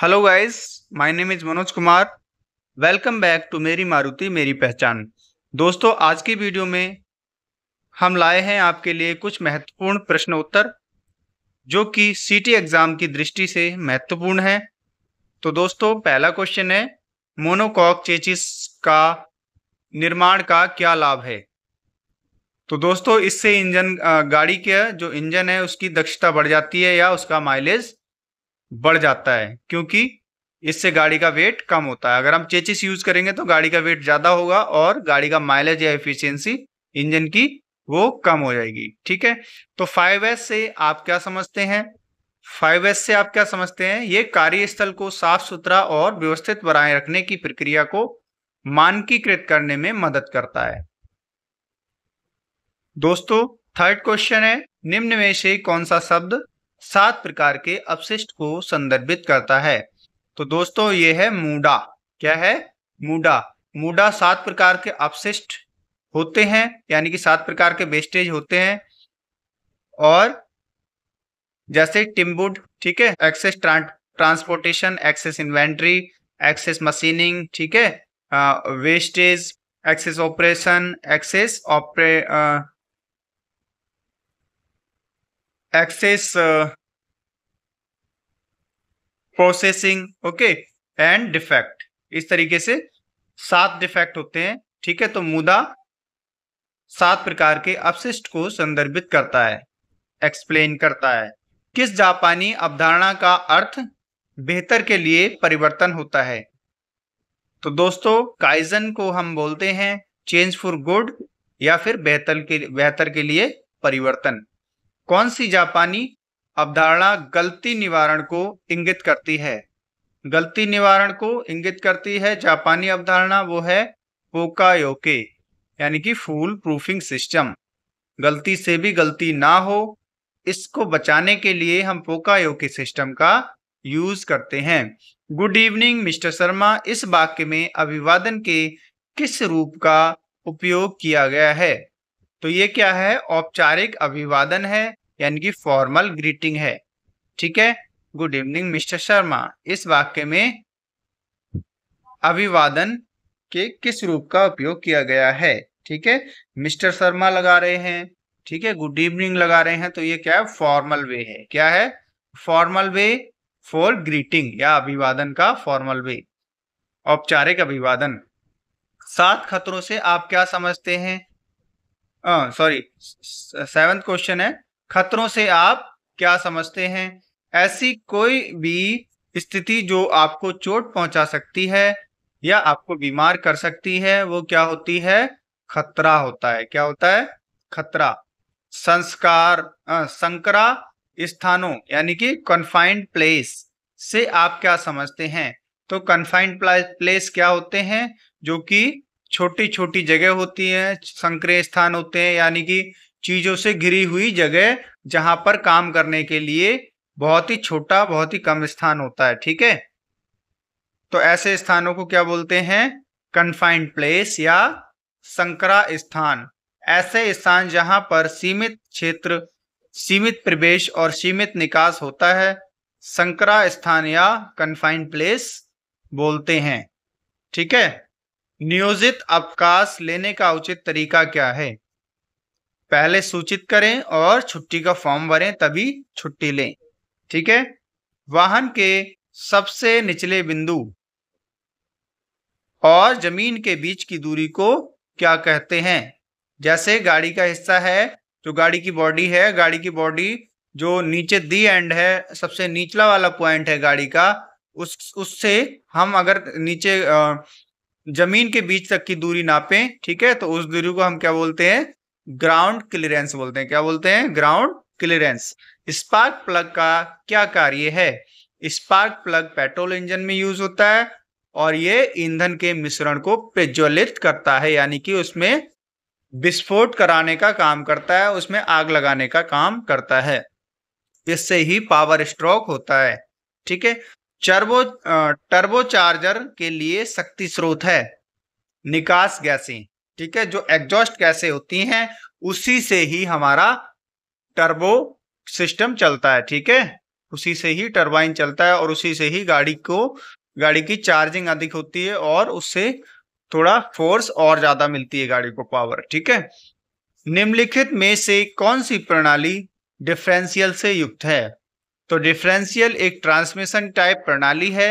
hello guys my name is Manoj Kumar welcome back to मेरी मारुति मेरी पहचान दोस्तों आज की वीडियो में हम लाए हैं आपके लिए कुछ महत्वपूर्ण प्रश्न उत्तर जो कि सीटी एग्ज़ाम की दृष्टि से महत्वपूर्ण है तो दोस्तों पहला क्वेश्चन है मोनोकॉक चेचिस का निर्माण का क्या लाभ है तो दोस्तों इससे इंजन गाड़ी का जो इंजन है उसकी दक्षता बढ़ जाती है या उसका माइलेज बढ़ जाता है क्योंकि इससे गाड़ी का वेट कम होता है अगर हम चेचिस यूज करेंगे तो गाड़ी का वेट ज्यादा होगा और गाड़ी का माइलेज या एफिशियंसी इंजन की वो कम हो जाएगी ठीक है तो फाइव एस से आप क्या समझते हैं फाइव एस से आप क्या समझते हैं ये कार्यस्थल को साफ सुथरा और व्यवस्थित बनाए रखने की प्रक्रिया को मानकीकृत करने में मदद करता है दोस्तों थर्ड क्वेश्चन है निम्न में से कौन सा शब्द सात प्रकार के अपशिष्ट को संदर्भित करता है तो दोस्तों ये है मूडा क्या है मूडा मूडा सात प्रकार के अपशिष्ट होते हैं यानी कि सात प्रकार के वेस्टेज होते हैं और जैसे टिम्बुड ठीक है excess transportation excess inventory excess machining ठीक है वेस्टेज एक्सेस ऑपरेशन एक्सेस ऑपरे access processing okay and defect इस तरीके से सात डिफेक्ट होते हैं ठीक है तो मुदा सात प्रकार के अपशिष्ट को संदर्भित करता है एक्सप्लेन करता है किस जापानी अवधारणा का अर्थ बेहतर के लिए परिवर्तन होता है तो दोस्तों काइजन को हम बोलते हैं चेंज फॉर गुड या फिर बेहतर के बेहतर के लिए परिवर्तन कौन सी जापानी अवधारणा गलती निवारण को इंगित करती है गलती निवारण को इंगित करती है जापानी अवधारणा वो है पोकायोके यानी कि फूल प्रूफिंग सिस्टम गलती से भी गलती ना हो इसको बचाने के लिए हम पोकायोके सिस्टम का यूज करते हैं गुड इवनिंग मिस्टर शर्मा इस वाक्य में अभिवादन के किस रूप का उपयोग किया गया है तो ये क्या है औपचारिक अभिवादन है यानी कि फॉर्मल ग्रीटिंग है ठीक है गुड इवनिंग मिस्टर शर्मा इस वाक्य में अभिवादन के किस रूप का उपयोग किया गया है ठीक है मिस्टर शर्मा लगा रहे हैं ठीक है गुड इवनिंग लगा रहे हैं तो ये क्या है फॉर्मल वे है क्या है फॉर्मल वे फॉर ग्रीटिंग या अभिवादन का फॉर्मल वे औपचारिक अभिवादन सात खतरों से आप क्या समझते हैं सॉरी सेवेंथ क्वेश्चन है खतरों से आप क्या समझते हैं ऐसी कोई भी स्थिति जो आपको चोट पहुंचा सकती है या आपको बीमार कर सकती है वो क्या होती है खतरा होता है क्या होता है खतरा संस्कार संकरा स्थानों यानी कि कन्फाइंड प्लेस से आप क्या समझते हैं तो कन्फाइंड प्लेस क्या होते हैं जो कि छोटी छोटी जगह होती है संक्रिय स्थान होते हैं यानी कि चीजों से घिरी हुई जगह जहां पर काम करने के लिए बहुत ही छोटा बहुत ही कम स्थान होता है ठीक है तो ऐसे स्थानों को क्या बोलते हैं कन्फाइंड प्लेस या संकरा स्थान ऐसे स्थान जहां पर सीमित क्षेत्र सीमित प्रवेश और सीमित निकास होता है संकरा स्थान या कन्फाइंड प्लेस बोलते हैं ठीक है नियोजित अवकाश लेने का उचित तरीका क्या है पहले सूचित करें और छुट्टी का फॉर्म भरें तभी छुट्टी लें ठीक है वाहन के सबसे निचले बिंदु और जमीन के बीच की दूरी को क्या कहते हैं जैसे गाड़ी का हिस्सा है जो गाड़ी की बॉडी है गाड़ी की बॉडी जो नीचे दी एंड है सबसे निचला वाला पॉइंट है गाड़ी का उस उससे हम अगर नीचे जमीन के बीच तक की दूरी नापें ठीक है तो उस दूरी को हम क्या बोलते हैं ग्राउंड क्लियरेंस बोलते हैं क्या बोलते हैं ग्राउंड क्लियरेंस स्पार्क प्लग का क्या कार्य है स्पार्क प्लग पेट्रोल इंजन में यूज होता है और ये ईंधन के मिश्रण को प्रज्वलित करता है यानी कि उसमें विस्फोट कराने का काम करता है उसमें आग लगाने का काम करता है इससे ही पावर स्ट्रोक होता है ठीक है टर्बो टर्बोचार्जर के लिए शक्ति स्रोत है निकास गैसें ठीक है जो एग्जॉस्ट गैसें होती हैं उसी से ही हमारा टर्बो सिस्टम चलता है ठीक है उसी से ही टरबाइन चलता है और उसी से ही गाड़ी को गाड़ी की चार्जिंग अधिक होती है और उससे थोड़ा फोर्स और ज्यादा मिलती है गाड़ी को पावर ठीक है निम्नलिखित में से कौन सी प्रणाली डिफरेंशियल से युक्त है तो डिफरेंशियल एक ट्रांसमिशन टाइप प्रणाली है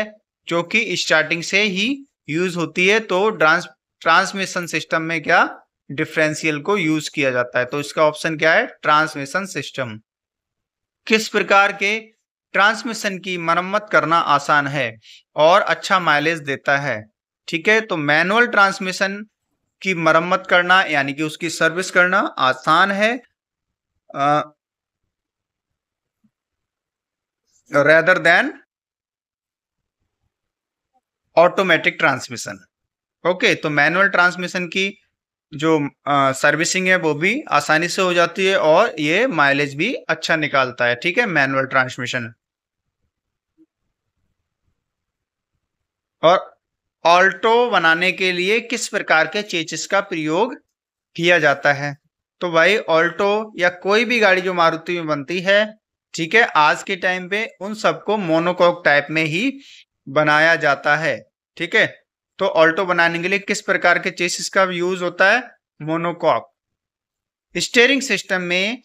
जो कि स्टार्टिंग से ही यूज होती है तो ट्रांस ट्रांसमिशन सिस्टम में क्या डिफरेंशियल को यूज किया जाता है तो इसका ऑप्शन क्या है ट्रांसमिशन सिस्टम किस प्रकार के ट्रांसमिशन की मरम्मत करना आसान है और अच्छा माइलेज देता है ठीक है तो मैनुअल ट्रांसमिशन की मरम्मत करना यानी कि उसकी सर्विस करना आसान है uh, rather than automatic transmission okay तो मैनुअल ट्रांसमिशन की जो सर्विसिंग है वो भी आसानी से हो जाती है और ये माइलेज भी अच्छा निकालता है ठीक है मैनुअल ट्रांसमिशन और ऑल्टो बनाने के लिए किस प्रकार के चेचिस का प्रयोग किया जाता है तो भाई ऑल्टो या कोई भी गाड़ी जो मारुति में बनती है ठीक है आज के टाइम पे उन सबको मोनोकॉक टाइप में ही बनाया जाता है ठीक है तो ऑल्टो बनाने के लिए किस प्रकार के चेसिस का यूज होता है मोनोकॉक स्टेयरिंग सिस्टम में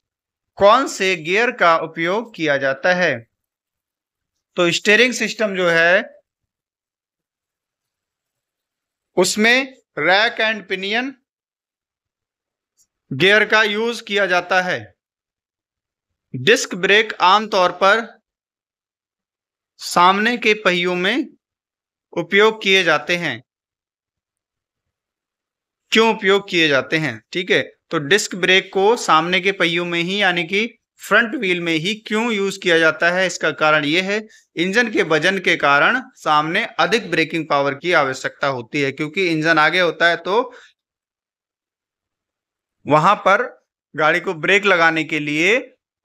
कौन से गियर का उपयोग किया जाता है तो स्टेयरिंग सिस्टम जो है उसमें रैक एंड पिनियन गियर का यूज किया जाता है डिस्क ब्रेक आमतौर पर सामने के पहियों में उपयोग किए जाते हैं क्यों उपयोग किए जाते हैं ठीक है तो डिस्क ब्रेक को सामने के पहियों में ही यानी कि फ्रंट व्हील में ही क्यों यूज किया जाता है इसका कारण यह है इंजन के वजन के कारण सामने अधिक ब्रेकिंग पावर की आवश्यकता होती है क्योंकि इंजन आगे होता है तो वहां पर गाड़ी को ब्रेक लगाने के लिए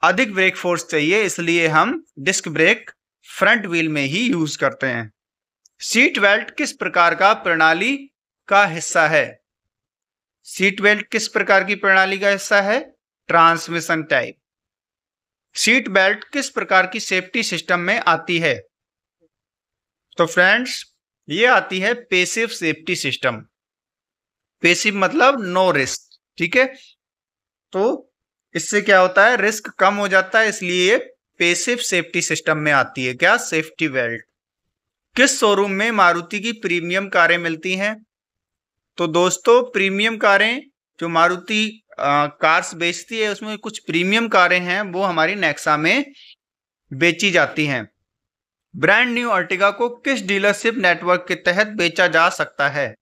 अधिक ब्रेक फोर्स चाहिए इसलिए हम डिस्क ब्रेक फ्रंट व्हील में ही यूज करते हैं सीट बेल्ट किस प्रकार का प्रणाली का हिस्सा है सीट बेल्ट किस प्रकार की प्रणाली का हिस्सा है ट्रांसमिशन टाइप सीट बेल्ट किस प्रकार की सेफ्टी सिस्टम में आती है तो फ्रेंड्स ये आती है पेसिव सेफ्टी सिस्टम पेसिव मतलब नो रिस्क ठीक है तो इससे क्या होता है रिस्क कम हो जाता है इसलिए ये पेसिव सेफ्टी सिस्टम में आती है क्या सेफ्टी बेल्ट किस शोरूम में मारुति की प्रीमियम कारें मिलती हैं तो दोस्तों प्रीमियम कारें जो मारुति कार्स बेचती है उसमें कुछ प्रीमियम कारें हैं वो हमारी नेक्सा में बेची जाती हैं ब्रांड न्यू अर्टिगा को किस डीलरशिप नेटवर्क के तहत बेचा जा सकता है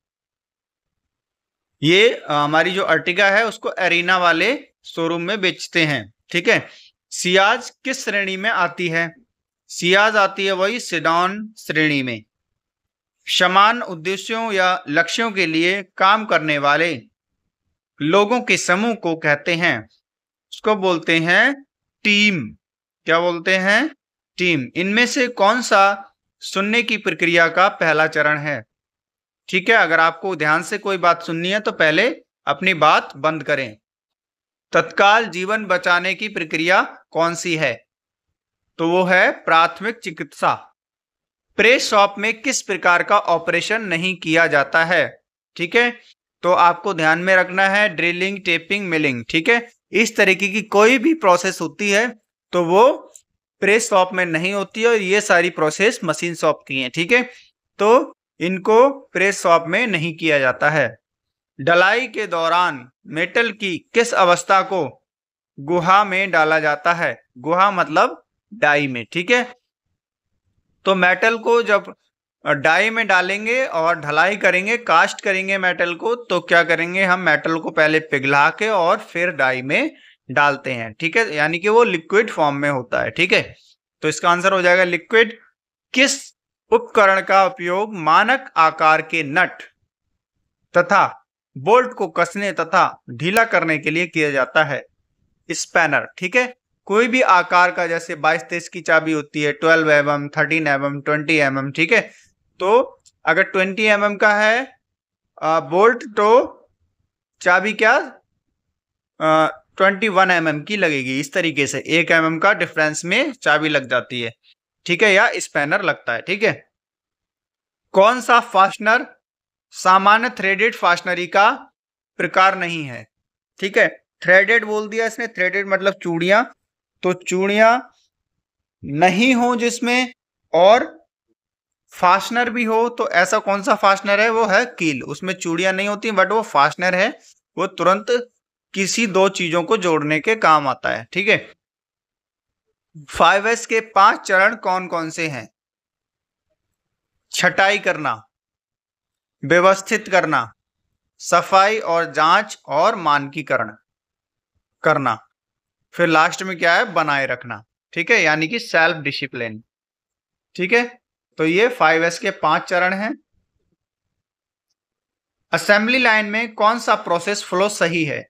ये हमारी जो अर्टिगा है उसको एरिना वाले शोरूम में बेचते हैं ठीक है सियाज किस श्रेणी में आती है सियाज आती है वही सिडॉन श्रेणी में समान उद्देश्यों या लक्ष्यों के लिए काम करने वाले लोगों के समूह को कहते हैं उसको बोलते हैं टीम क्या बोलते हैं टीम इनमें से कौन सा सुनने की प्रक्रिया का पहला चरण है ठीक है अगर आपको ध्यान से कोई बात सुननी है तो पहले अपनी बात बंद करें तत्काल जीवन बचाने की प्रक्रिया कौन सी है तो वो है प्राथमिक चिकित्सा प्रेस शॉप में किस प्रकार का ऑपरेशन नहीं किया जाता है ठीक है तो आपको ध्यान में रखना है ड्रिलिंग टेपिंग मिलिंग ठीक है इस तरीके की कोई भी प्रोसेस होती है तो वो प्रेस शॉप में नहीं होती है और ये सारी प्रोसेस मशीन शॉप की है ठीक है तो इनको प्रेस शॉप में नहीं किया जाता है डलाई के दौरान मेटल की किस अवस्था को गुहा में डाला जाता है गुहा मतलब डाई में ठीक है तो मेटल को जब डाई में डालेंगे और ढलाई करेंगे कास्ट करेंगे मेटल को तो क्या करेंगे हम मेटल को पहले पिघला के और फिर डाई में डालते हैं ठीक है यानी कि वो लिक्विड फॉर्म में होता है ठीक है तो इसका आंसर हो जाएगा लिक्विड किस उपकरण का उपयोग मानक आकार के नट तथा बोल्ट को कसने तथा ढीला करने के लिए किया जाता है स्पैनर ठीक है कोई भी आकार का जैसे 22 तेईस की चाबी होती है 12 M thirteen M twenty M ठीक है तो अगर 20 एम का है आ, बोल्ट तो चाबी क्या ट्वेंटी वन एम की लगेगी इस तरीके से एक एम का डिफरेंस में चाबी लग जाती है ठीक है या स्पैनर लगता है ठीक है कौन सा फास्टनर सामान्य थ्रेडेड फास्टनरी का प्रकार नहीं है ठीक है थ्रेडेड बोल दिया इसने थ्रेडेड मतलब चूड़िया तो चूड़िया नहीं हो जिसमें और फास्टनर भी हो तो ऐसा कौन सा फास्टनर है वो है कील उसमें चूड़ियां नहीं होती बट वो फास्टनर है वो तुरंत किसी दो चीजों को जोड़ने के काम आता है ठीक है फाइव एस के पांच चरण कौन कौन से हैं छटाई करना व्यवस्थित करना सफाई और जांच और मानकीकरण करना फिर लास्ट में क्या है बनाए रखना ठीक है यानी कि सेल्फ डिसिप्लिन ठीक है तो ये फाइव एस के पांच चरण हैं असेंबली लाइन में कौन सा प्रोसेस फ्लो सही है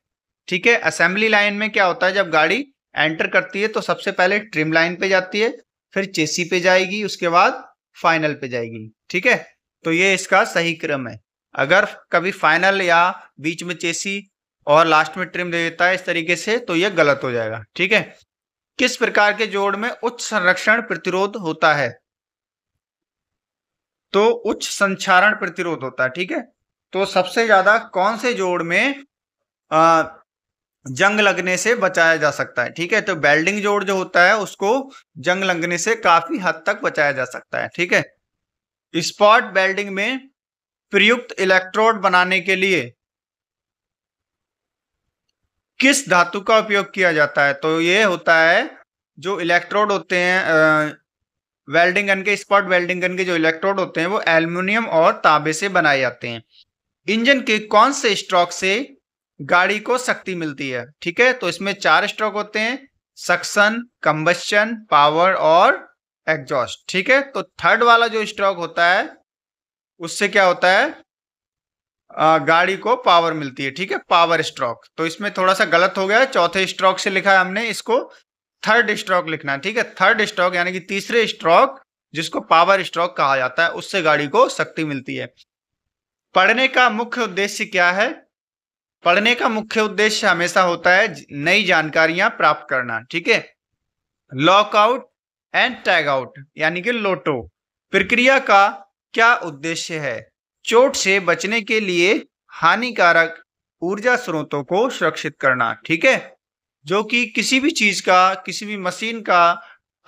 ठीक है असेंबली लाइन में क्या होता है जब गाड़ी एंटर करती है तो सबसे पहले ट्रिम लाइन पे जाती है फिर चेसी पे जाएगी उसके बाद फाइनल पे जाएगी ठीक है तो ये इसका सही क्रम है अगर कभी फाइनल या बीच में चेसी और लास्ट में ट्रिम दे देता है इस तरीके से तो यह गलत हो जाएगा ठीक है किस प्रकार के जोड़ में उच्च संरक्षण प्रतिरोध होता है तो उच्च संचारण प्रतिरोध होता है ठीक है तो सबसे ज्यादा कौन से जोड़ में आ, जंग लगने से बचाया जा सकता है ठीक है तो बेल्डिंग जोड़ जो होता है उसको जंग लगने से काफी हद तक बचाया जा सकता है ठीक है स्पॉट वेल्डिंग में प्रयुक्त इलेक्ट्रोड बनाने के लिए किस धातु का उपयोग किया जाता है तो ये होता है जो इलेक्ट्रोड होते हैं वेल्डिंग गन के स्पॉट वेल्डिंग गन के जो इलेक्ट्रोड होते हैं वो एल्यूमिनियम और तांबे से बनाए जाते हैं इंजन के कौन से स्ट्रोक से गाड़ी को शक्ति मिलती है ठीक है तो इसमें चार स्ट्रोक होते हैं सक्शन कंबस्चन पावर और एग्जॉस्ट ठीक है तो थर्ड वाला जो स्ट्रोक होता है उससे क्या होता है आ, गाड़ी को पावर मिलती है ठीक है पावर स्ट्रोक तो इसमें थोड़ा सा गलत हो गया चौथे स्ट्रोक से लिखा है हमने इसको थर्ड स्ट्रोक लिखना है ठीक है थर्ड स्ट्रोक यानी कि तीसरे स्ट्रोक जिसको पावर स्ट्रोक कहा जाता है उससे गाड़ी को शक्ति मिलती है पढ़ने का मुख्य उद्देश्य क्या है पढ़ने का मुख्य उद्देश्य हमेशा होता है नई जानकारियां प्राप्त करना ठीक है लॉकआउट एंड टैग आउट यानी कि लोटो प्रक्रिया का क्या उद्देश्य है चोट से बचने के लिए हानिकारक ऊर्जा स्रोतों को सुरक्षित करना ठीक है जो कि किसी भी चीज का किसी भी मशीन का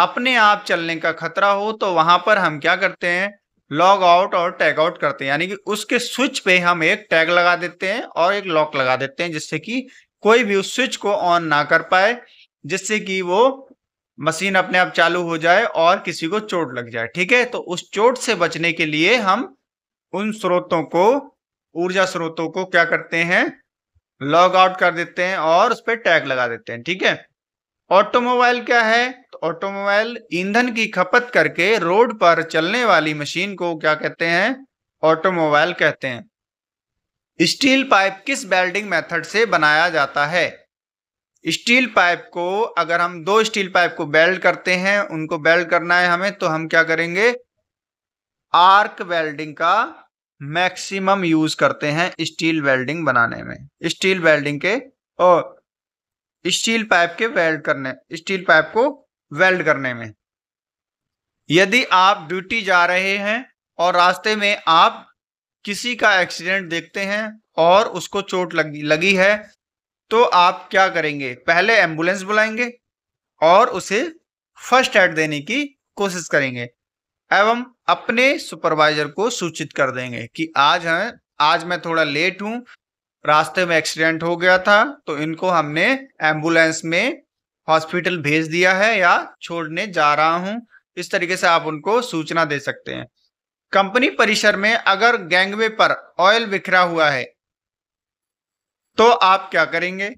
अपने आप चलने का खतरा हो तो वहां पर हम क्या करते हैं लॉग आउट और टैग आउट करते हैं यानी कि उसके स्विच पे हम एक टैग लगा देते हैं और एक लॉक लगा देते हैं जिससे कि कोई भी उस स्विच को ऑन ना कर पाए जिससे कि वो मशीन अपने आप चालू हो जाए और किसी को चोट लग जाए ठीक है तो उस चोट से बचने के लिए हम उन स्रोतों को ऊर्जा स्रोतों को क्या करते हैं लॉग आउट कर देते हैं और उस पर टैग लगा देते हैं ठीक है ऑटोमोबाइल क्या है तो ऑटोमोबाइल ईंधन की खपत करके रोड पर चलने वाली मशीन को क्या कहते हैं ऑटोमोबाइल कहते हैं स्टील पाइप किस बेल्डिंग मेथड से बनाया जाता है स्टील पाइप को अगर हम दो स्टील पाइप को बेल्ट करते हैं उनको बेल्ट करना है हमें तो हम क्या करेंगे आर्क वेल्डिंग का मैक्सिमम यूज करते हैं स्टील वेल्डिंग बनाने में स्टील वेल्डिंग के और स्टील पाइप के वेल्ड करने स्टील पाइप को वेल्ड करने में यदि आप ड्यूटी जा रहे हैं और रास्ते में आप किसी का एक्सीडेंट देखते हैं और उसको चोट लगी लगी है तो आप क्या करेंगे पहले एम्बुलेंस बुलाएंगे और उसे फर्स्ट एड देने की कोशिश करेंगे एवं अपने सुपरवाइजर को सूचित कर देंगे कि आज है आज मैं थोड़ा लेट हूं रास्ते में एक्सीडेंट हो गया था तो इनको हमने एम्बुलेंस में हॉस्पिटल भेज दिया है या छोड़ने जा रहा हूं इस तरीके से आप उनको सूचना दे सकते हैं कंपनी परिसर में अगर गैंगवे पर ऑयल बिखरा हुआ है तो आप क्या करेंगे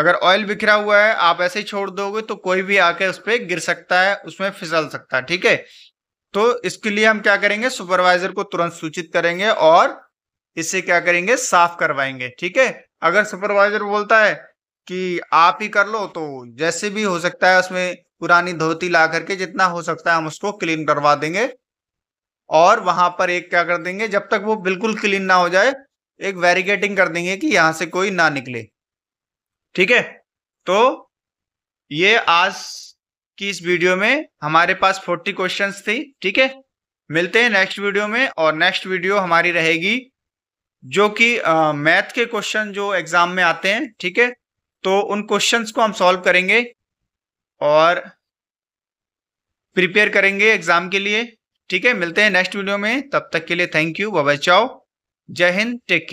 अगर ऑयल बिखरा हुआ है आप ऐसे ही छोड़ दोगे तो कोई भी आके उस पर गिर सकता है उसमें फिसल सकता है ठीक है तो इसके लिए हम क्या करेंगे सुपरवाइजर को तुरंत सूचित करेंगे और इसे क्या करेंगे साफ करवाएंगे ठीक है अगर सुपरवाइजर बोलता है कि आप ही कर लो तो जैसे भी हो सकता है उसमें पुरानी धोती ला करके जितना हो सकता है हम उसको क्लीन करवा देंगे और वहां पर एक क्या कर देंगे जब तक वो बिल्कुल क्लीन ना हो जाए एक वेरिगेटिंग कर देंगे कि यहां से कोई ना निकले ठीक है तो ये आज की इस वीडियो में हमारे पास फोर्टी क्वेश्चन थी ठीक है मिलते हैं नेक्स्ट वीडियो में और नेक्स्ट वीडियो हमारी रहेगी जो कि मैथ के क्वेश्चन जो एग्जाम में आते हैं ठीक है तो उन क्वेश्चंस को हम सॉल्व करेंगे और प्रिपेयर करेंगे एग्जाम के लिए ठीक है मिलते हैं नेक्स्ट वीडियो में तब तक के लिए थैंक यू बाय चाओ जय हिंद टेक